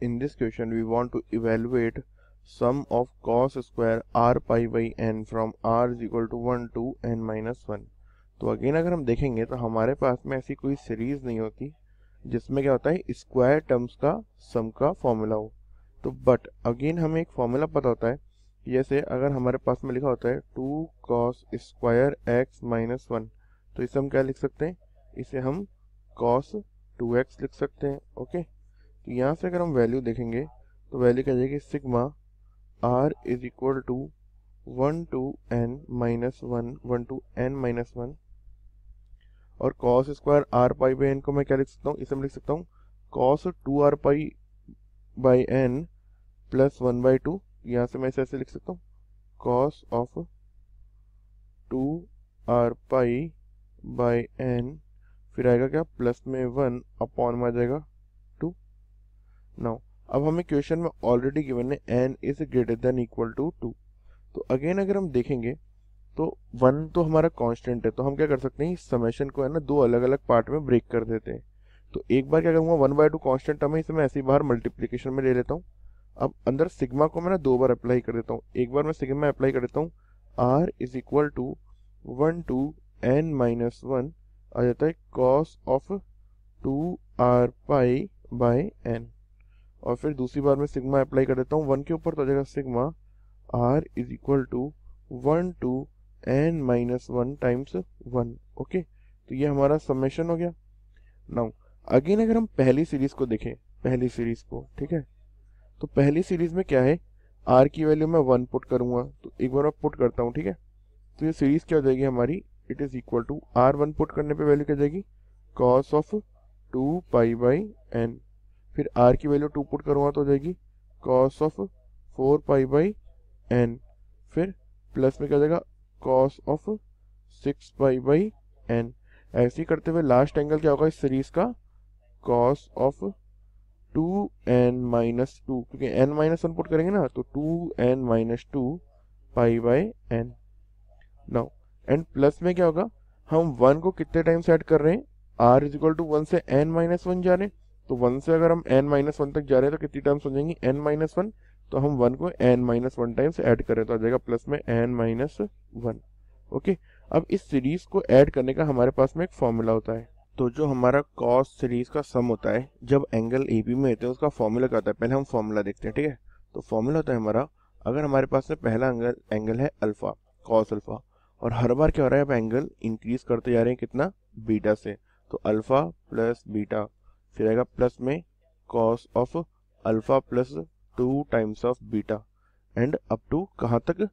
in this question we want to evaluate sum of cos square r pi by n from r is equal to 1 to n minus 1 तो again अगर हम देखेंगे तो हमारे पास में ऐसी कोई सीरीज नहीं होती जिसमें क्या होता है स्क्वायर टर्म्स का सम का फॉर्मूला हो तो बट अगेन हमें एक फॉर्मूला पता होता है जैसे अगर हमारे पास में लिखा होता है 2 cos square x minus one तो इसे हम क्या लिख सकते हैं इसे हम cos 2x लिख सकते हैं ओके okay? तो यहाँ से अगर हम वैल्यू देखेंगे तो वैल्यू क्या जाएगी sigma r is equal to one to n minus one one to n minus one और cos square r pi by n को मैं क्या लिख सकता हूँ इसे मैं लिख सकता हूँ cos two r pi by n plus one by two यहाँ से मैं इसे ऐसे लिख सकता हूँ cos of two r pi by n फिर आएगा क्या प्लस में वन अपॉन में आ जाएगा नाउ अब हमें क्वेश्चन में ऑलरेडी गिवन है n is greater than equal to two तो अगेन अगर हम देखेंगे तो वन तो हमारा कांस्टेंट है तो हम क्या कर सकते हैं इस समेशन को है ना दो अलग अलग पार्ट में ब्रेक कर देते हैं तो एक बार क्या करूँगा one by two constant term है इसे मैं ऐसे ही बाहर मल्टीप्लीकेशन में ले लेता हूँ अब अंदर सिग्मा को मैं ना दो बार अप्लाई कर देता हूँ एक बार मैं सिग्मा अप्लाई कर देता हूँ r is equal to one to n minus one आ जाता है cos of two r pi by n और फिर दूसरी बार में सिग्मा अप्लाई कर देता हूँ वन के ऊपर तो आ जाएगा sigma r is equal to one to n minus one times one okay तो ये हमारा समेशन हो गया नाउ अगेन अगर हम पहली सीरीज को देखें पहली सीरीज को ठीक है तो पहली सीरीज में क्या है आर की वैल्यू मैं वन पुट करूंगा तो एक बार मैं पुट करता हूँ ठीक है तो ये सीरीज क्या हो जाएगी हमारी it is equal to r one put करने पे वैल्यू क्या जाएगी cos of two pi by n फिर आर की वैल्यू टू पुट करूँगा तो हो जाएगी cos of four pi by n फिर प्लस में क्या जाएगा cos of six pi by n ऐसे ही करते हुए लास्ट एंगल क्या होगा इस सीरीज का cos of two n minus two क्योंकि एन माइनस वन पुट करेंगे ना तो two n minus two pi by n now and plus में क्या होगा हम वन को कितने टाइम सेट कर रहे हैं r is equal to one से एन माइनस वन जा रहे हैं तो वन से अगर हम एन माइनस वन तक जा रहे हैं तो कितनी टर्म्स हो जाएंगी एन माइनस वन तो हम वन को n minus one times add करें तो आ जाएगा प्लस में एन माइनस वन ओके अब इस सीरीज को ऐड करने का हमारे पास में एक फॉर्मूला होता है तो जो हमारा कॉस सीरीज का सम होता है जब एंगल ए बी में होते हैं उसका फॉर्मूला क्या होता है पहले हम फॉर्मूला देखते हैं ठीक है तो फॉर्मूला होता है हमारा अगर हमारे पास में पहला एंगल एंगल है अल्फा कॉस अल्फा और हर बार क्या हो रहा है अब एंगल इंक्रीज करते जा रहे हैं कितना बीटा से तो अल्फा प्लस बीटा फिर आएगा प्लस में cos of alpha plus two times of beta and up to कहाँ तक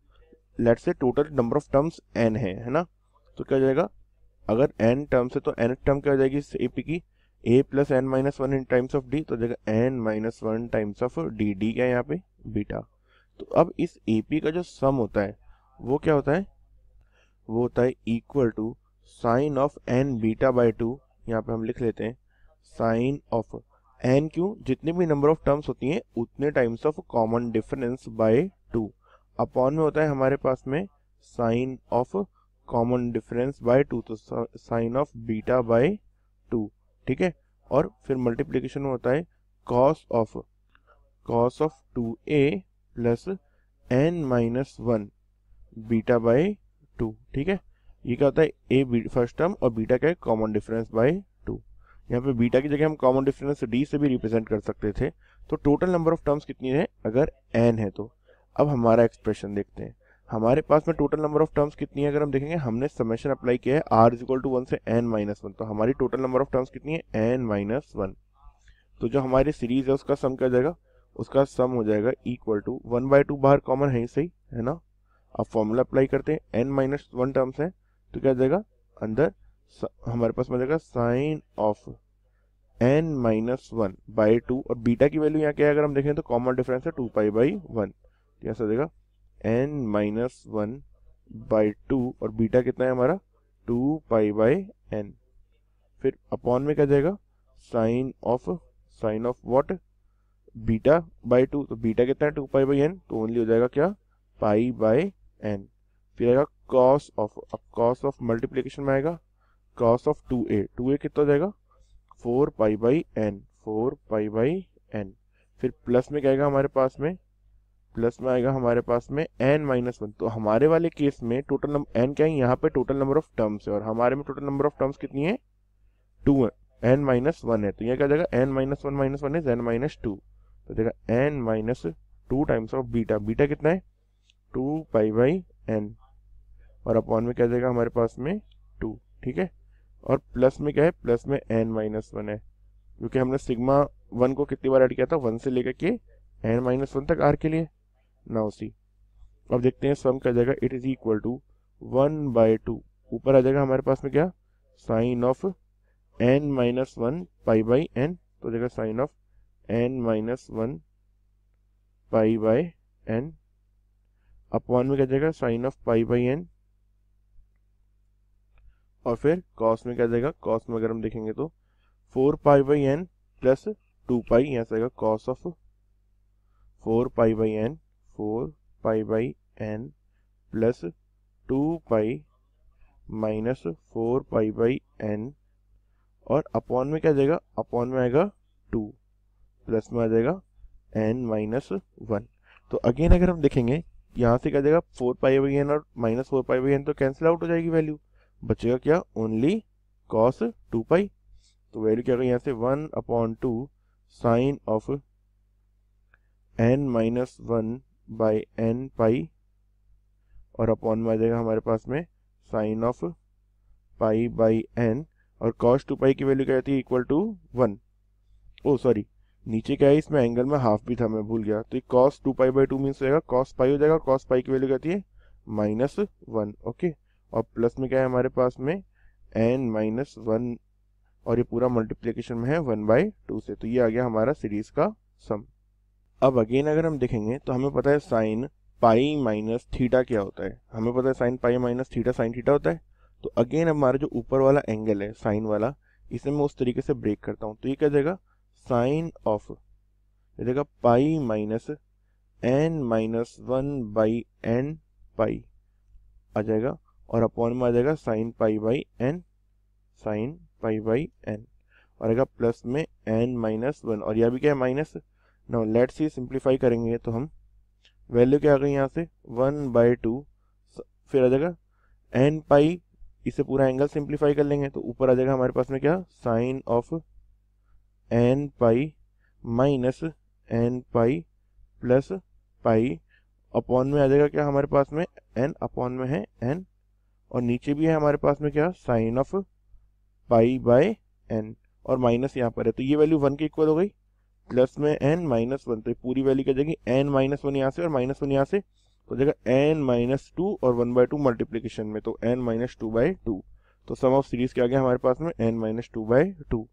let say total number of terms n है है ना तो क्या हो जाएगा अगर एन टर्म्स है तो एन टर्म क्या हो जाएगी इस ए पी की a plus n minus one in times of d तो जाएगा n minus one times of d d क्या है यहाँ पे बीटा तो अब इस ए पी का जो सम होता है वो क्या होता है वो होता है equal to sine of n beta by two यहाँ पे हम लिख लेते हैं साइन ऑफ एन क्यू जितने भी नंबर ऑफ टर्म्स होती हैं उतने times of common difference by two upon में होता है हमारे पास में sine of common difference by two तो sine of beta by two ठीक है और फिर मल्टीप्लीकेशन में होता है cos of cos of two a plus n minus one beta by two ठीक है ये क्या होता है ए फर्स्ट टर्म और बीटा का कॉमन डिफरेंस बाय यहाँ पे बीटा की जगह हम कॉमन डिफरेंस डी से भी रिप्रेजेंट कर सकते थे तो टोटल नंबर ऑफ टर्म्स कितनी है अगर एन है तो अब हमारा एक्सप्रेशन देखते हैं हमारे पास में टोटल नंबर ऑफ टर्म्स कितनी है अगर हम देखेंगे हमने समेशन अप्लाई किया है r is equal to one से एन माइनस वन तो हमारी टोटल नंबर ऑफ टर्म्स कितनी है एन माइनस वन तो जो हमारी सीरीज है उसका सम क्या जाएगा उसका सम हो जाएगा equal to one by two बाहर कॉमन है ही सही है ना अब फॉर्मूला अप्लाई करते हैं एन माइनस वन टर्म्स है तो क्या जाएगा अंदर हमारे पास मिलेगा sine of n minus one by two और बीटा की वैल्यू यहाँ क्या है अगर हम देखें तो कॉमन डिफरेंस है टू पाई बाई वन यहाँ देगा n minus one by two और बीटा कितना है हमारा टू पाई बाई एन फिर अपॉन में क्या जाएगा sine of sine of what beta by two तो बीटा कितना है टू पाई बाई एन तो ओनली हो जाएगा क्या पाई बाई एन फिर आएगा कॉस ऑफ अब कॉस ऑफ मल्टीप्लीकेशन में आएगा cos of two a two a कितना जाएगा four pi by n four pi by n फिर प्लस में क्या हमारे पास में प्लस में आएगा हमारे पास में एन माइनस वन तो हमारे वाले केस में टोटल नंबर एन क्या है यहाँ पे टोटल नंबर ऑफ टर्म्स है और हमारे में टोटल नंबर ऑफ टर्म्स कितनी है टू है एन माइनस वन है तो यह क्या जाएगा n minus one minus one is n minus two तो देखा n minus two times of beta beta कितना है टू पाई बाई एन और अपॉन में क्या जाएगा हमारे पास में टू ठीक है और प्लस में क्या है प्लस में एन माइनस वन है क्योंकि हमने सिग्मा वन को कितनी बार ऐड किया था वन से लेकर के एन माइनस वन तक आर के लिए ना उसी अब देखते हैं सम क्या जाएगा it is equal to one by two ऊपर आ जाएगा हमारे पास में क्या sine of n minus one pi by n तो हो जाएगा sine of n minus one pi by n upon में क्या जाएगा sine of pi by n और फिर कॉस में क्या जाएगा कॉस में अगर हम देखेंगे तो four pi by n plus two pi यहाँ से आएगा cos of four pi by n four pi by n plus two pi minus four pi by n और अपॉन में क्या जाएगा अपॉन में आएगा टू प्लस में आ जाएगा एन माइनस वन तो अगेन अगर हम देखेंगे यहाँ से क्या जाएगा फोर पाई बाई एन और minus four pi by n तो कैंसिल आउट हो जाएगी वैल्यू बचेगा क्या ओनली कॉस टू पाई तो वैल्यू क्या यहाँ से one upon two sine of n minus one by n pi और अपॉन में आ जाएगा हमारे पास में sine of pi by n और कॉस टू पाई की वैल्यू क्या आती है equal to one oh sorry नीचे क्या है इसमें एंगल में हाफ भी था मैं भूल गया तो cos two pi by two means जाएगा कॉस पाई हो जाएगा कॉस पाई की वैल्यू क्या आती है माइनस वन ओके और प्लस में क्या है हमारे पास में एन माइनस वन और ये पूरा मल्टीप्लीकेशन में है वन बाई टू से तो ये आ गया हमारा सीरीज का सम अब अगेन अगर हम देखेंगे तो हमें पता है साइन पाई माइनस थीटा क्या होता है हमें पता है sine pi minus theta sine theta होता है तो अगेन हमारा जो ऊपर वाला एंगल है साइन वाला इसे मैं उस तरीके से ब्रेक करता हूँ तो ये क्या जाएगा साइन ऑफ ये देगा pi minus n minus one by n pi आ जाएगा और अपॉन में आ जाएगा sine pi by n sine pi by n और आएगा प्लस में एन माइनस वन और यह भी क्या है माइनस नाउ लेट्स ही सिंप्लीफाई करेंगे तो हम वैल्यू क्या आ गई यहाँ से वन बाई टू फिर आ जाएगा एन पाई इसे पूरा एंगल सिंप्लीफाई कर लेंगे तो ऊपर आ जाएगा हमारे पास में क्या sine of n pi minus n pi plus pi upon में आ जाएगा क्या हमारे पास में एन अपॉन में है एन और नीचे भी है हमारे पास में क्या sine of pi by n और माइनस यहाँ पर है तो ये वैल्यू वन के इक्वल हो गई प्लस में एन माइनस वन तो पूरी वैल्यू क्या जाएगी एन माइनस वन यहाँ से और माइनस वन यहाँ से तो जाएगा एन माइनस टू और वन बाय टू मल्टीप्लीकेशन में तो n minus two by two तो सम ऑफ सीरीज क्या आ गया हमारे पास में n minus two by to